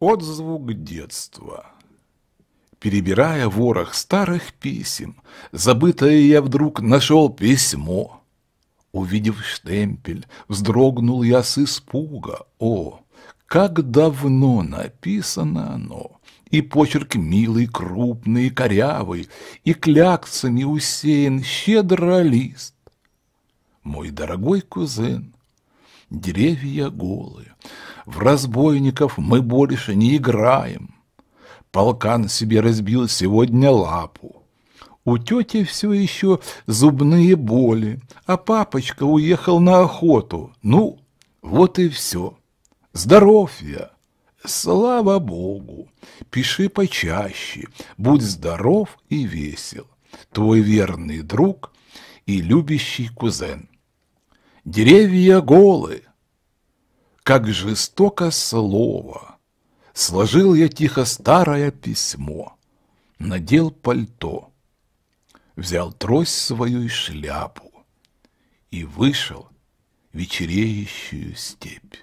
Отзвук детства. Перебирая ворох старых писем, забытое я вдруг нашел письмо. Увидев штемпель, вздрогнул я с испуга. О, как давно написано оно! И почерк милый, крупный, корявый, и кляксами усеян щедро лист. Мой дорогой кузен, деревья голые, в разбойников мы больше не играем. Полкан себе разбил сегодня лапу. У тети все еще зубные боли, а папочка уехал на охоту. Ну, вот и все. Здоровья! Слава Богу! Пиши почаще, будь здоров и весел. Твой верный друг и любящий кузен. Деревья голые как жестоко слово. Сложил я тихо старое письмо, надел пальто, взял трость свою и шляпу и вышел в вечереющую степь.